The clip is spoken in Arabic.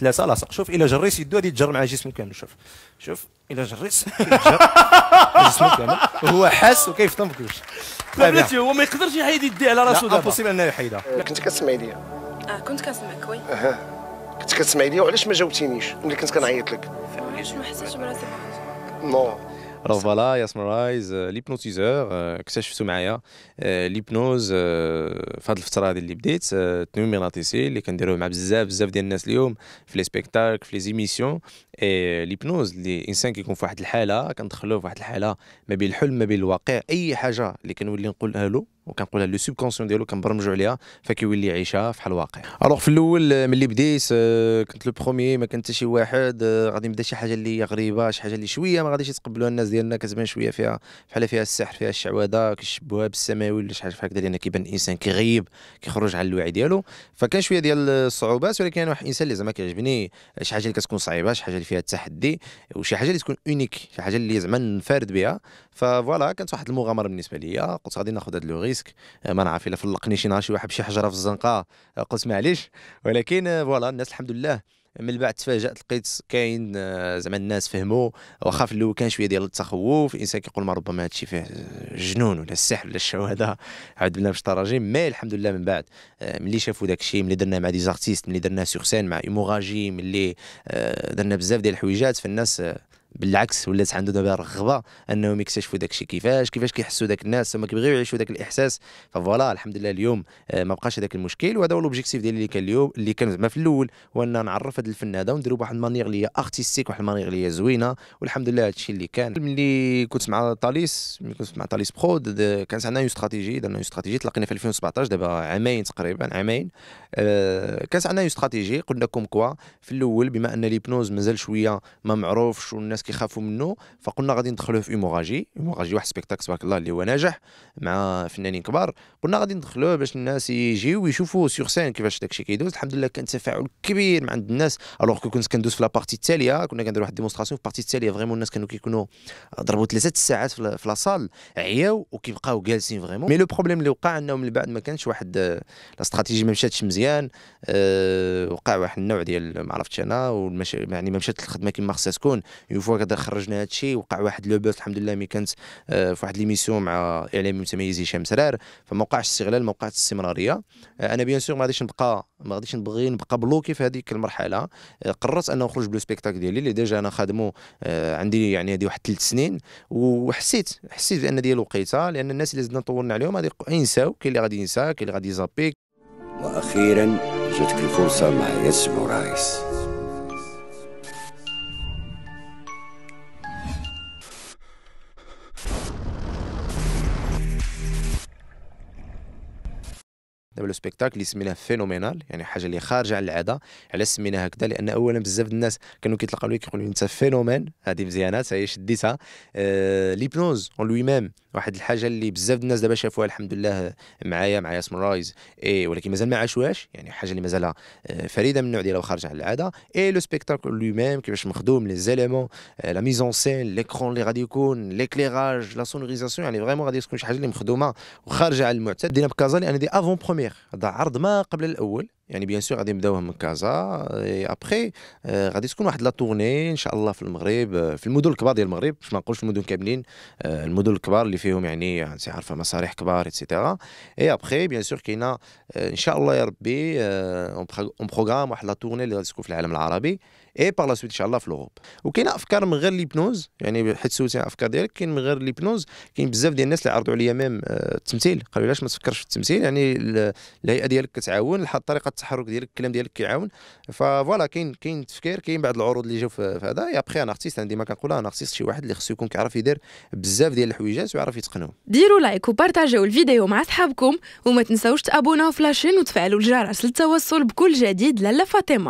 ثلاثه لاصق شوف الا جريس يدو غادي يتجر مع جسمك كامل شوف شوف الا جريس جسمك كامل وهو حاس وكيفطم طيب، بكلشي طيب، بلاتي هو ما يقدرش يحيد يديه على راسو دابا امبوسيبل انه يحيدها أه، كنت كتسمعي ليا اه كنت كنسمعك وي اها كنت كتسمعي ليا وعلاش ما جاوبتينيش ملي كنت كنعيط لك علاش ما حسيتش براسك نو راه فوالا يا سمرايز ليبنوتيزور اكتشفتوا معايا ليبنوز في هذه الفتره هذه اللي بديت التنويم تيسي اللي كنديروه مع بزاف بزاف ديال الناس اليوم في لي سبيكتاكل في لي زيميسيون اي ليبنوز اللي الانسان كيكون في واحد الحاله كندخلوه في واحد الحاله ما بين الحلم ما بين الواقع اي حاجه اللي كنولي نقولها له وكنقولها لو سوبكونسيون ديالو كنبرمجوا عليها فكيولي يعيشها فحال واقع الوغ في الاول آه، ملي بديت آه، كنت لو برومي ما كان حتى شي واحد آه، غادي نبدا شي حاجه اللي غريبه شي حاجه اللي شويه ما غاديش يتقبلوها الناس ديالنا كتبان شويه فيها بحال فيها السحر فيها الشعوذه كيشبهوها بالسماوي ولا شي حاجه بحال هكذا لان كيبان الانسان كيغيب كيخرج على الوعي ديالو فكان شويه ديال الصعوبات ولكن واحد الانسان اللي زعما كيعجبني شي حاجه اللي كتكون صعيبه شي حاجه اللي فيها التحدي وشي حاجه اللي تكون اونيك شي حاجه اللي زعما نفرد بها ففوالا كانت واحد المغامره بالنسبه ليا قلت غادي ناخذ هذا ريسك آه، ما نعرف الا فلقني شي نهار شي واحد بشي حجره في الزنقه آه، قلت معليش ولكن آه، فوالا الناس الحمد لله من بعد تفاجات لقيت كاين زعما الناس فهموا واخا في الاول كان شويه ديال التخوف الانسان كيقول ما ربما هادشي فيه جنون ولا السحر ولا الشعوذه عاد بنا باش تراجيم مي الحمد لله من بعد ملي شافوا داك الشيء ملي درنا مع دي زارتيست ملي درنا سيغ سين مع ايموراجي ملي درنا بزاف ديال الحويجات فالناس بالعكس ولات عنده دابا رغبه انهم يكتشفوا داك الشيء كيفاش كيفاش كيحسوا داك الناس هما كيبغيو يعيشوا داك الاحساس ففوالا الحمد لله اليوم آه، ما بقاش هذاك المشكل وهذا هو لوبجيكتيف ديالي اللي كان اليوم اللي كان زعما في الاول هو ان نعرف هذا الفن هذا وندير بواحد المانيغ اللي هي ارتستيك واحد المانيغ اللي هي زوينه والحمد لله هذا الشيء اللي كان ملي كنت مع طاليس ملي كنت مع طاليس برود كانت عندنا اون استراتيجي درنا اون استراتيجي تلاقينا في 2017 دابا عامين تقريبا عامين آه، كانت عندنا اون استراتيجي قلنا لكم كوا في الاول بما ان ليبنوز مازال شويه ما معروفش والناس الناس كيخافوا منه فقلنا غادي ندخلوه في ايموراجي ايموراجي واحد سبيكتاكل تبارك الله اللي هو ناجح مع فنانين كبار قلنا غادي ندخلوه باش الناس يجيو ويشوفوا سيغ سين كيفاش داكشي كيدوز الحمد لله كان تفاعل كبير مع عند الناس الوغ كو كنت كندوز في لابارتي التاليه كنا كنديروا واحد ديمونستراسيون في بارتي التاليه فريمون الناس كانوا كيكونوا ضربوا ثلاثه الساعات في لاصال عياو وكيبقاو جالسين فريمون مي لو بروبليم اللي وقع انه من بعد ما كانش واحد لا استراتيجي ما مشاتش مزيان أه وقع واحد النوع ديال ما عرفتش انا يعني ما مشات الخدمه كما خصها تكون يوفو فوا كذا خرجنا هذا الشيء وقع واحد لو بوس الحمد لله مي كانت آه، في واحد ليميسيون مع اعلامي متميز هشام سرار فما وقعش استغلال ما وقعت استمراريه آه، انا بيان سور ما غاديش نبقى ما غاديش نبغي نبقى بلوكي في هذيك المرحله آه، قررت انه نخرج بلو سبيكتاك ديالي اللي ديجا انا خادمو عندي يعني هذه واحد ثلاث سنين وحسيت حسيت بان ديال الوقيته لان الناس اللي زدنا طولنا عليهم غادي ينساو كاين اللي غادي ينسى كاين اللي غادي يزابي واخيرا جاتك الفرصه مع ياسر رايس دابا لو سبيكتاكل اللي سميناه فينومينال يعني حاجه اللي خارجه على العاده علاش سميناها هكذا لان اولا بزاف ديال الناس كانوا كيتلقاو لي كيقولوا انت فينومين هذه مزيانه هي شديتها آه ليبنوز اون لوي ميم واحد الحاجه اللي بزاف ديال الناس دابا شافوها الحمد لله معايا معايا سمرايز رايز اي ولكن مازال ما عاشوهاش يعني حاجه اللي مازال آه، فريده من النوع ديالها وخارجه على العاده اي لو سبيكتاكل لوي ميم كيفاش مخدوم لي زيليمون آه، لا ميزون سين ليكرون اللي غادي يكون ليكليراج لا سونوريزاسيون يعني فريمون غادي تكون شي حاجه اللي مخدومه وخارجه على المعتاد دينا بكازا لان دي افون بروميير هذا عرض ما قبل الاول يعني بيان سور غادي نبداوه من كازا ابخي euh, غادي تكون واحد لا تورني ان شاء الله في المغرب euh، في المدن الكبار ديال المغرب باش ما نقولش المدن كاملين euh، المدن الكبار اللي فيهم يعني انت عارفه مسارح كبار ايتترا اي ابخي بيان سور كاينه ان شاء الله يا ربي اون بروغرام واحد لا تورني اللي غادي تكون في العالم العربي اي بار لا سويت ان شاء الله في الاوروب وكاينه افكار من غير ليبنوز يعني حيت سويت افكار الافكار ديالك كاين من غير ليبنوز كاين بزاف ديال الناس اللي عرضوا عليا ميم آه، التمثيل قالوا علاش ما تفكرش في التمثيل يعني الهيئه ديالك كتعاون لحد طريقه التحرك ديالك الكلام ديالك كيعاون فوالا كاين كاين تفكير كاين بعض العروض اللي جاو في هذا يا بخي انا ارتيست انا ديما كنقولها انا ارتيست شي واحد اللي خصو يكون كيعرف يدير بزاف ديال الحويجات ويعرف يتقنهم ديروا لايك وبارطاجيو الفيديو مع صحابكم وما تنساوش تابوناو في لاشين وتفعلوا الجرس للتوصل بكل جديد لاله فاطمه